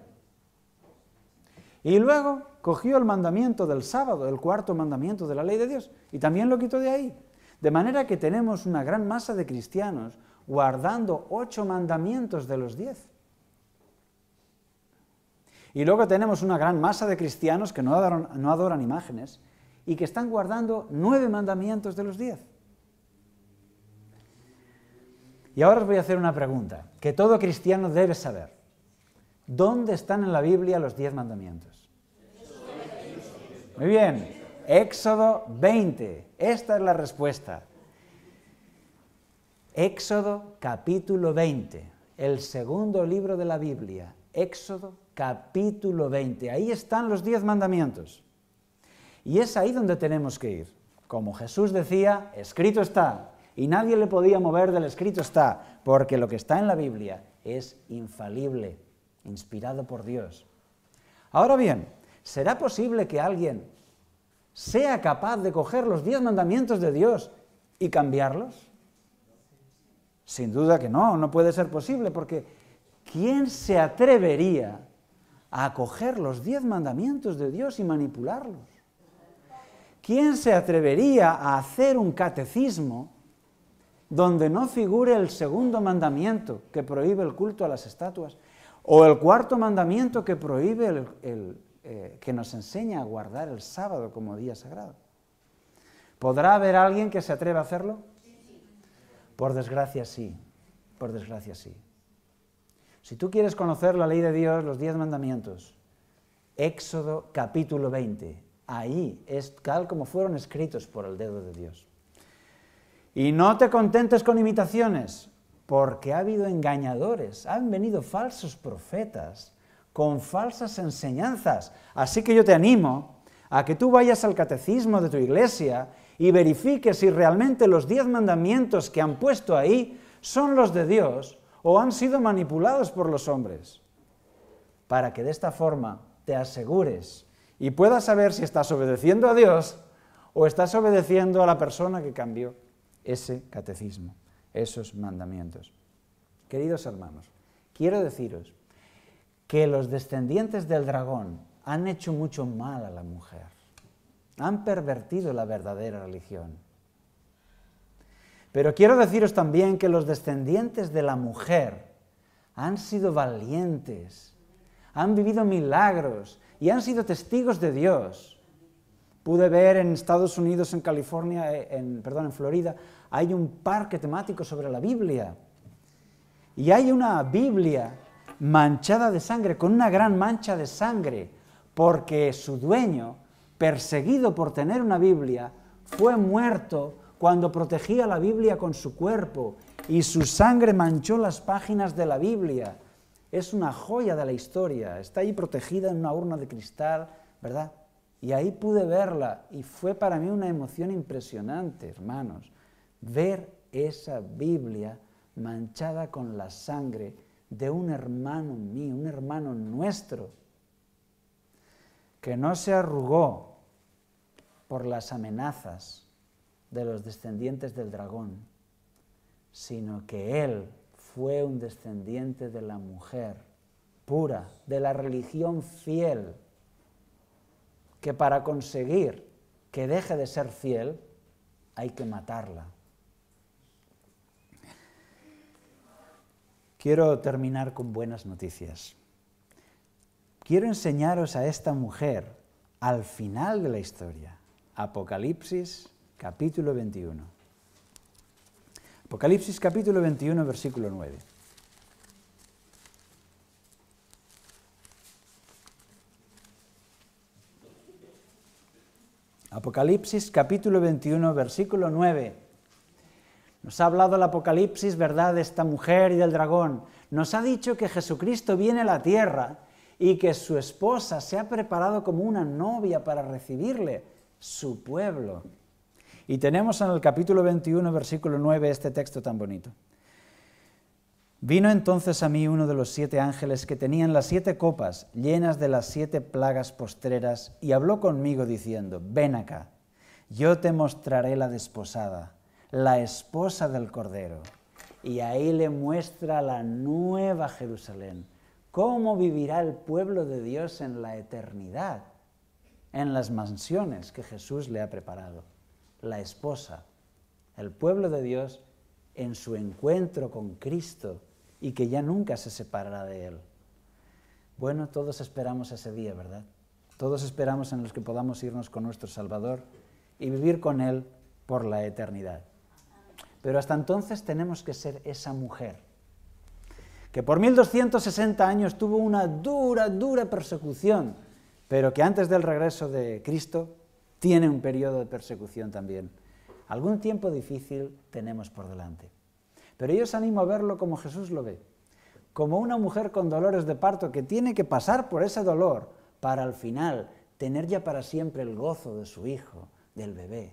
Y luego cogió el mandamiento del sábado, el cuarto mandamiento de la ley de Dios, y también lo quitó de ahí. De manera que tenemos una gran masa de cristianos guardando ocho mandamientos de los diez. Y luego tenemos una gran masa de cristianos que no adoran, imágenes y que están guardando nueve mandamientos de los diez. Y ahora os voy a hacer una pregunta que todo cristiano debe saber. ¿Dónde están en la Biblia los diez mandamientos? Muy bien, Éxodo 20. Esta es la respuesta. Éxodo capítulo 20, el segundo libro de la Biblia. Éxodo capítulo 20. Ahí están los diez mandamientos. Y es ahí donde tenemos que ir. Como Jesús decía, escrito está. Y nadie le podía mover del escrito está, porque lo que está en la Biblia es infalible, inspirado por Dios. Ahora bien, ¿será posible que alguien sea capaz de coger los diez mandamientos de Dios y cambiarlos? Sin duda que no, no puede ser posible, porque ¿quién se atrevería a coger los diez mandamientos de Dios y manipularlos. ¿Quién se atrevería a hacer un catecismo donde no figure el segundo mandamiento que prohíbe el culto a las estatuas o el cuarto mandamiento que prohíbe el, eh, que nos enseña a guardar el sábado como día sagrado? ¿Podrá haber alguien que se atreva a hacerlo? Por desgracia sí, por desgracia sí. Si tú quieres conocer la ley de Dios, los diez mandamientos, Éxodo capítulo 20, ahí es tal como fueron escritos por el dedo de Dios. Y no te contentes con imitaciones, porque ha habido engañadores, han venido falsos profetas con falsas enseñanzas. Así que yo te animo a que tú vayas al catecismo de tu iglesia y verifiques si realmente los diez mandamientos que han puesto ahí son los de Dios o han sido manipulados por los hombres, para que de esta forma te asegures y puedas saber si estás obedeciendo a Dios o estás obedeciendo a la persona que cambió ese catecismo, esos mandamientos. Queridos hermanos, quiero deciros que los descendientes del dragón han hecho mucho mal a la mujer, han pervertido la verdadera religión pero quiero deciros también que los descendientes de la mujer han sido valientes, han vivido milagros y han sido testigos de Dios. Pude ver en Estados Unidos, en California, eh, en, perdón, en Florida, hay un parque temático sobre la Biblia. Y hay una Biblia manchada de sangre, con una gran mancha de sangre, porque su dueño, perseguido por tener una Biblia, fue muerto cuando protegía la Biblia con su cuerpo y su sangre manchó las páginas de la Biblia. Es una joya de la historia, está ahí protegida en una urna de cristal, ¿verdad? Y ahí pude verla y fue para mí una emoción impresionante, hermanos, ver esa Biblia manchada con la sangre de un hermano mío, un hermano nuestro, que no se arrugó por las amenazas, de los descendientes del dragón, sino que él fue un descendiente de la mujer pura, de la religión fiel, que para conseguir que deje de ser fiel hay que matarla. Quiero terminar con buenas noticias. Quiero enseñaros a esta mujer al final de la historia, Apocalipsis capítulo 21. Apocalipsis capítulo 21, versículo 9. Apocalipsis capítulo 21, versículo 9. Nos ha hablado el Apocalipsis, ¿verdad?, de esta mujer y del dragón. Nos ha dicho que Jesucristo viene a la tierra y que su esposa se ha preparado como una novia para recibirle, su pueblo. Y tenemos en el capítulo 21, versículo 9, este texto tan bonito. Vino entonces a mí uno de los siete ángeles que tenían las siete copas llenas de las siete plagas postreras y habló conmigo diciendo, ven acá, yo te mostraré la desposada, la esposa del Cordero. Y ahí le muestra la nueva Jerusalén, cómo vivirá el pueblo de Dios en la eternidad, en las mansiones que Jesús le ha preparado la esposa, el pueblo de Dios en su encuentro con Cristo y que ya nunca se separará de Él. Bueno, todos esperamos ese día, ¿verdad? Todos esperamos en los que podamos irnos con nuestro Salvador y vivir con Él por la eternidad. Pero hasta entonces tenemos que ser esa mujer que por 1260 años tuvo una dura, dura persecución, pero que antes del regreso de Cristo tiene un periodo de persecución también. Algún tiempo difícil tenemos por delante. Pero yo os animo a verlo como Jesús lo ve, como una mujer con dolores de parto que tiene que pasar por ese dolor para al final tener ya para siempre el gozo de su hijo, del bebé.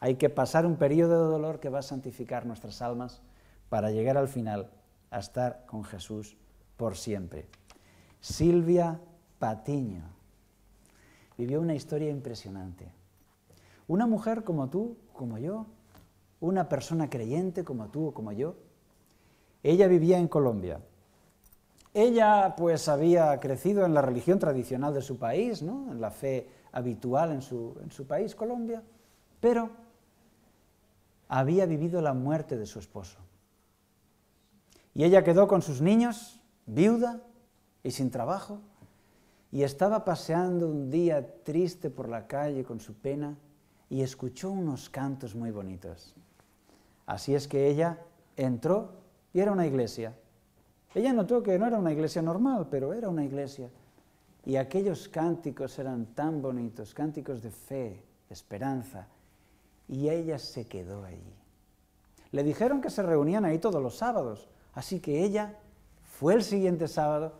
Hay que pasar un periodo de dolor que va a santificar nuestras almas para llegar al final a estar con Jesús por siempre. Silvia Patiño vivió una historia impresionante. Una mujer como tú, como yo, una persona creyente como tú o como yo, ella vivía en Colombia. Ella pues había crecido en la religión tradicional de su país, ¿no? en la fe habitual en su, en su país, Colombia, pero había vivido la muerte de su esposo. Y ella quedó con sus niños, viuda y sin trabajo, y estaba paseando un día triste por la calle con su pena y escuchó unos cantos muy bonitos. Así es que ella entró y era una iglesia. Ella notó que no era una iglesia normal, pero era una iglesia. Y aquellos cánticos eran tan bonitos, cánticos de fe, esperanza. Y ella se quedó allí. Le dijeron que se reunían ahí todos los sábados. Así que ella fue el siguiente sábado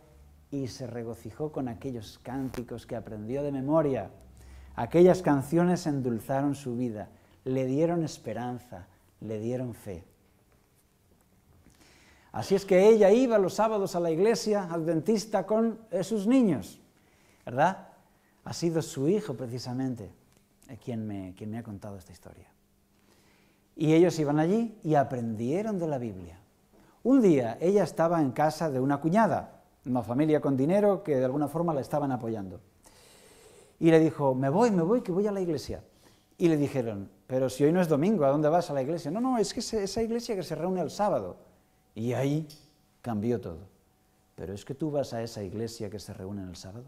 y se regocijó con aquellos cánticos que aprendió de memoria. Aquellas canciones endulzaron su vida, le dieron esperanza, le dieron fe. Así es que ella iba los sábados a la iglesia adventista con sus niños, ¿verdad? Ha sido su hijo precisamente eh, quien me, quien me ha contado esta historia. Y ellos iban allí y aprendieron de la Biblia. Un día ella estaba en casa de una cuñada, una familia con dinero que de alguna forma la estaban apoyando y le dijo, me voy, me voy, que voy a la iglesia. Y le dijeron, pero si hoy no es domingo, ¿a dónde vas a la iglesia? No, no, es que es esa iglesia que se reúne el sábado. Y ahí cambió todo. Pero es que tú vas a esa iglesia que se reúne el sábado.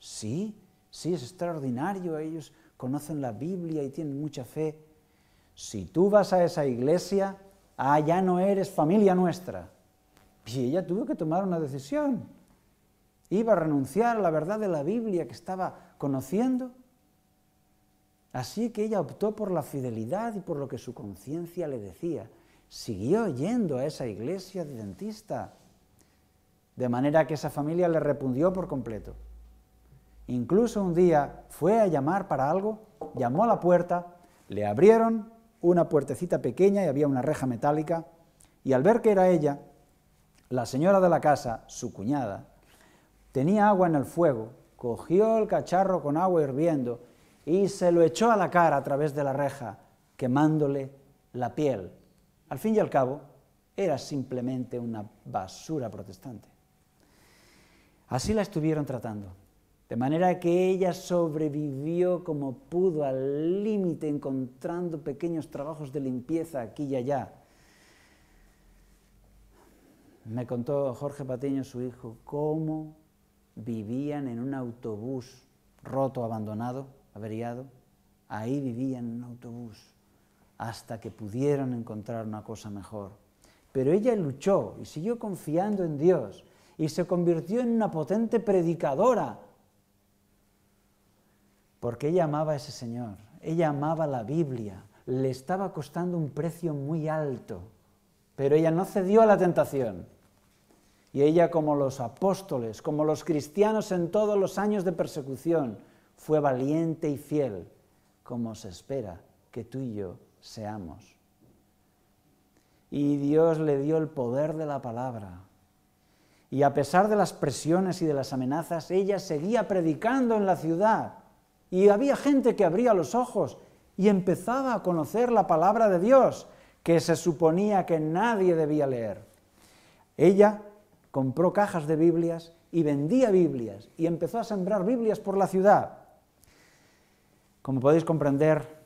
Sí, sí, es extraordinario. Ellos conocen la Biblia y tienen mucha fe. Si tú vas a esa iglesia, ah, ya no eres familia nuestra. Y ella tuvo que tomar una decisión iba a renunciar a la verdad de la Biblia que estaba conociendo. Así que ella optó por la fidelidad y por lo que su conciencia le decía. Siguió yendo a esa iglesia de dentista, de manera que esa familia le repundió por completo. Incluso un día fue a llamar para algo, llamó a la puerta, le abrieron una puertecita pequeña y había una reja metálica, y al ver que era ella, la señora de la casa, su cuñada, Tenía agua en el fuego, cogió el cacharro con agua hirviendo y se lo echó a la cara a través de la reja, quemándole la piel. Al fin y al cabo, era simplemente una basura protestante. Así la estuvieron tratando, de manera que ella sobrevivió como pudo al límite, encontrando pequeños trabajos de limpieza aquí y allá. Me contó Jorge Patiño, su hijo, cómo vivían en un autobús roto, abandonado, averiado. Ahí vivían en un autobús hasta que pudieron encontrar una cosa mejor. Pero ella luchó y siguió confiando en Dios y se convirtió en una potente predicadora, porque ella amaba a ese Señor, ella amaba la Biblia, le estaba costando un precio muy alto, pero ella no cedió a la tentación. Y ella, como los apóstoles, como los cristianos en todos los años de persecución, fue valiente y fiel, como se espera que tú y yo seamos. Y Dios le dio el poder de la palabra. Y a pesar de las presiones y de las amenazas, ella seguía predicando en la ciudad. Y había gente que abría los ojos y empezaba a conocer la palabra de Dios, que se suponía que nadie debía leer. Ella compró cajas de Biblias y vendía Biblias y empezó a sembrar Biblias por la ciudad. Como podéis comprender,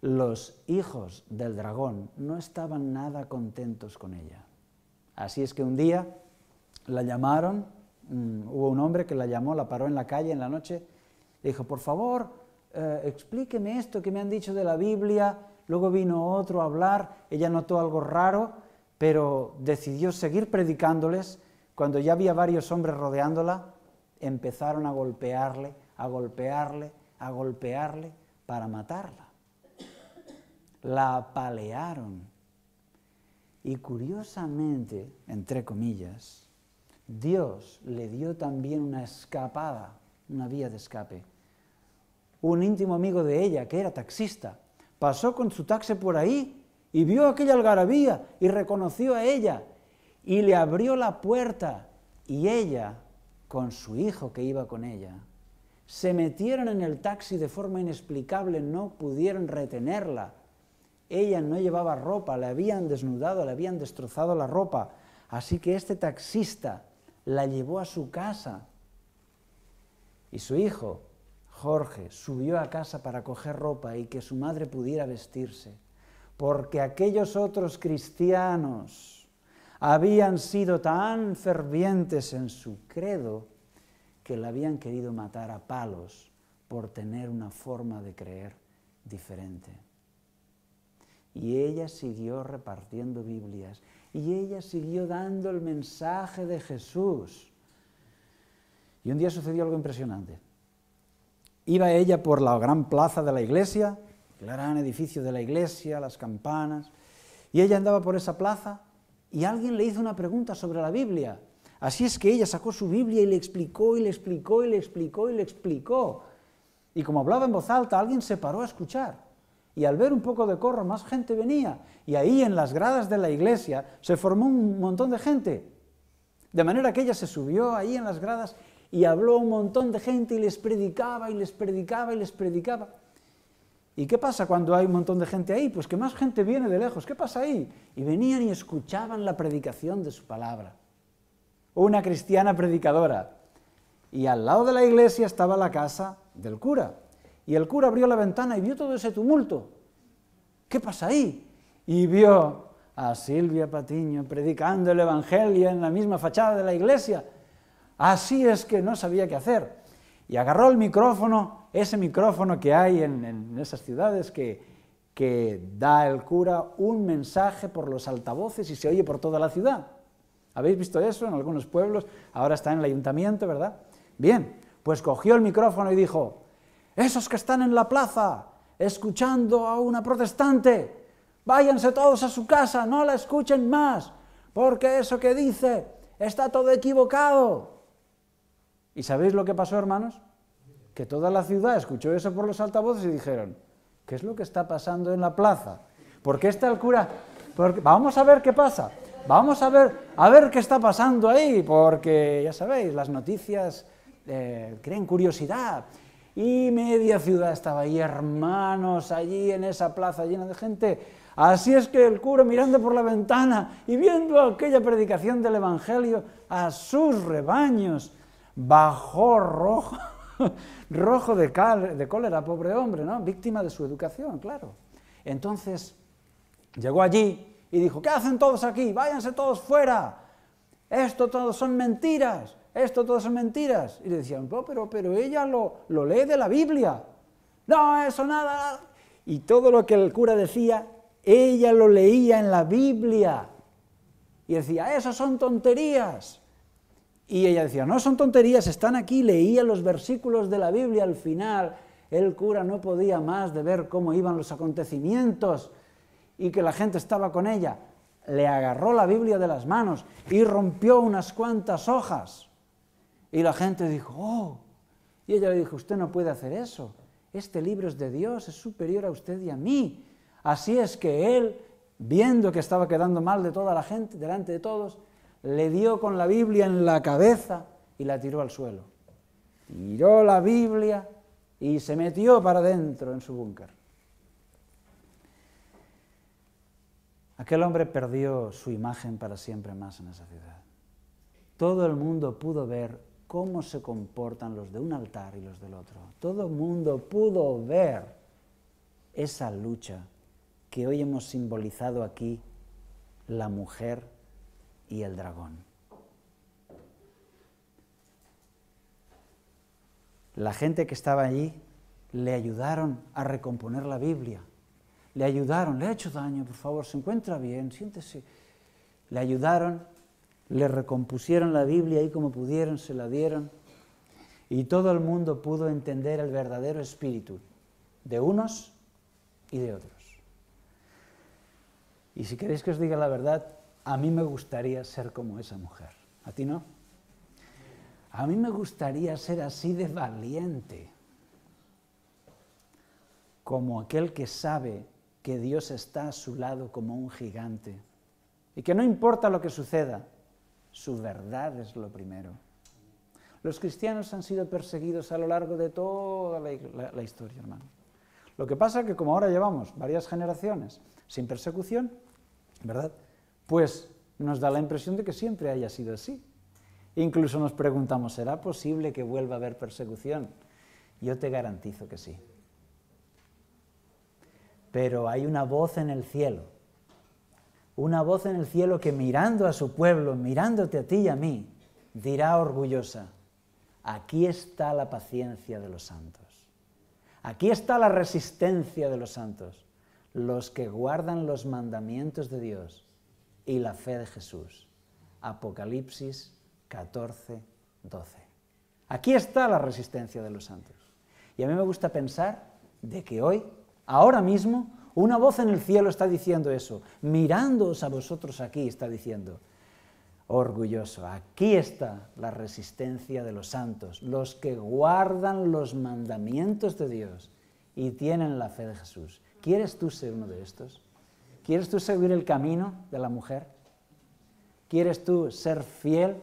los hijos del dragón no estaban nada contentos con ella. Así es que un día la llamaron, mm, hubo un hombre que la llamó, la paró en la calle en la noche, le dijo, por favor, eh, explíqueme esto que me han dicho de la Biblia. Luego vino otro a hablar, ella notó algo raro pero decidió seguir predicándoles. Cuando ya había varios hombres rodeándola, empezaron a golpearle, a golpearle, a golpearle para matarla. La apalearon. Y curiosamente, entre comillas, Dios le dio también una escapada, una vía de escape. Un íntimo amigo de ella, que era taxista, pasó con su taxi por ahí y vio aquella algarabía y reconoció a ella y le abrió la puerta y ella, con su hijo que iba con ella, se metieron en el taxi de forma inexplicable, no pudieron retenerla. Ella no llevaba ropa, le habían desnudado, le habían destrozado la ropa. Así que este taxista la llevó a su casa. Y su hijo, Jorge, subió a casa para coger ropa y que su madre pudiera vestirse porque aquellos otros cristianos habían sido tan fervientes en su credo que la habían querido matar a palos por tener una forma de creer diferente. Y ella siguió repartiendo Biblias y ella siguió dando el mensaje de Jesús. Y un día sucedió algo impresionante. Iba ella por la gran plaza de la iglesia el gran edificio de la iglesia, las campanas. Y ella andaba por esa plaza y alguien le hizo una pregunta sobre la Biblia. Así es que ella sacó su Biblia y le explicó y le explicó y le explicó y le explicó. Y como hablaba en voz alta, alguien se paró a escuchar. Y al ver un poco de corro, más gente venía. Y ahí en las gradas de la iglesia se formó un montón de gente. De manera que ella se subió ahí en las gradas y habló a un montón de gente y les predicaba y les predicaba y les predicaba. ¿Y qué pasa cuando hay un montón de gente ahí? Pues que más gente viene de lejos. ¿Qué pasa ahí? Y venían y escuchaban la predicación de su palabra. Una cristiana predicadora. Y al lado de la iglesia estaba la casa del cura. Y el cura abrió la ventana y vio todo ese tumulto. ¿Qué pasa ahí? Y vio a Silvia Patiño predicando el Evangelio en la misma fachada de la iglesia. Así es que no sabía qué hacer y agarró el micrófono, ese micrófono que hay en, esas ciudades que, que da el cura un mensaje por los altavoces y se oye por toda la ciudad. ¿Habéis visto eso en algunos pueblos? Ahora está en el ayuntamiento, ¿verdad? Bien, pues cogió el micrófono y dijo, esos que están en la plaza escuchando a una protestante, váyanse todos a su casa, no la escuchen más, porque eso que dice está todo equivocado. ¿Y sabéis lo que pasó, hermanos? Que toda la ciudad escuchó eso por los altavoces y dijeron, ¿qué es lo que está pasando en la plaza? porque está el cura? vamos a ver qué pasa. Vamos a ver, a ver qué está pasando ahí, porque ya sabéis, las noticias eh, creen curiosidad. Y media ciudad estaba ahí, hermanos, allí en esa plaza llena de gente. Así es que el cura mirando por la ventana y viendo aquella predicación del Evangelio a sus rebaños, bajó rojo, rojo de, de cólera, pobre hombre, ¿no? Víctima de su educación, claro. Entonces llegó allí y dijo, ¿qué hacen todos aquí? Váyanse todos fuera. Esto todos son mentiras, esto todo son mentiras. Y le decían, pero, pero ella lo, lo lee de la Biblia. No, eso nada. Y todo lo que el cura decía, ella lo leía en la Biblia. Y decía, eso son tonterías. Y ella decía, no son tonterías, están aquí, leía los versículos de la Biblia al final. El cura no podía más de ver cómo iban los acontecimientos y que la gente estaba con ella. Le agarró la Biblia de las manos y rompió unas cuantas hojas. Y la gente dijo, oh, y ella le dijo, usted no puede hacer eso. Este libro es de Dios, es superior a usted y a mí. Así es que él, viendo que estaba quedando mal de toda la gente, delante de todos, le dio con la Biblia en la cabeza y la tiró al suelo. Tiró la Biblia y se metió para adentro en su búnker. Aquel hombre perdió su imagen para siempre más en esa ciudad. Todo el mundo pudo ver cómo se comportan los de un altar y los del otro. Todo el mundo pudo ver esa lucha que hoy hemos simbolizado aquí, la mujer y el dragón. La gente que estaba allí le ayudaron a recomponer la Biblia. Le ayudaron, le ha hecho daño, por favor, se encuentra bien, siéntese. Le ayudaron, le recompusieron la Biblia y como pudieron se la dieron. Y todo el mundo pudo entender el verdadero espíritu de unos y de otros. Y si queréis que os diga la verdad, a mí me gustaría ser como esa mujer. ¿A ti no? A mí me gustaría ser así de valiente, como aquel que sabe que Dios está a su lado como un gigante y que no importa lo que suceda, su verdad es lo primero. Los cristianos han sido perseguidos a lo largo de toda la, historia, hermano. Lo que pasa es que como ahora llevamos varias generaciones sin persecución, ¿verdad? Pues nos da la impresión de que siempre haya sido así. Incluso nos preguntamos, ¿será posible que vuelva a haber persecución? Yo te garantizo que sí. Pero hay una voz en el cielo, una voz en el cielo que mirando a su pueblo, mirándote a ti y a mí, dirá orgullosa, aquí está la paciencia de los santos, aquí está la resistencia de los santos, los que guardan los mandamientos de Dios y la fe de Jesús. Apocalipsis 14, 12. Aquí está la resistencia de los santos. Y a mí me gusta pensar de que hoy, ahora mismo, una voz en el cielo está diciendo eso, mirándoos a vosotros aquí, está diciendo, orgulloso, aquí está la resistencia de los santos, los que guardan los mandamientos de Dios y tienen la fe de Jesús. ¿Quieres tú ser uno de estos? ¿Quieres tú seguir el camino de la mujer? ¿Quieres tú ser fiel?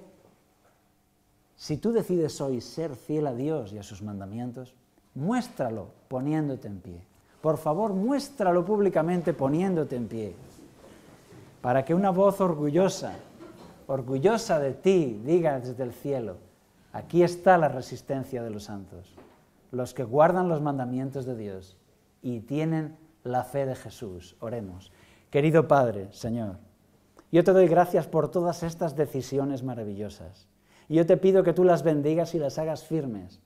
Si tú decides hoy ser fiel a Dios y a sus mandamientos, muéstralo poniéndote en pie. Por favor, muéstralo públicamente poniéndote en pie. Para que una voz orgullosa, orgullosa de ti, diga desde el cielo, aquí está la resistencia de los santos, los que guardan los mandamientos de Dios y tienen la fe de Jesús. Oremos. Querido Padre, Señor, yo te doy gracias por todas estas decisiones maravillosas. yo te pido que tú las bendigas y las hagas firmes,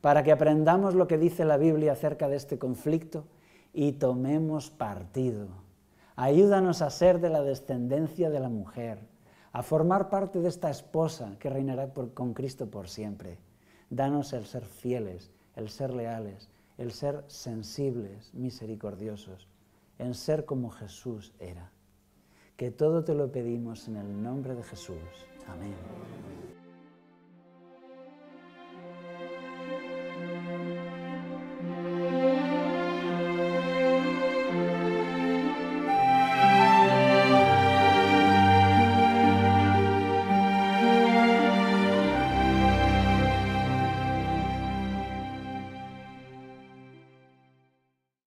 para que aprendamos lo que dice la Biblia acerca de este conflicto y tomemos partido. Ayúdanos a ser de la descendencia de la mujer, a formar parte de esta esposa que reinará con Cristo por siempre. Danos el ser fieles, el ser leales, el ser sensibles, misericordiosos en ser como Jesús era. Que todo te lo pedimos en el nombre de Jesús. Amén.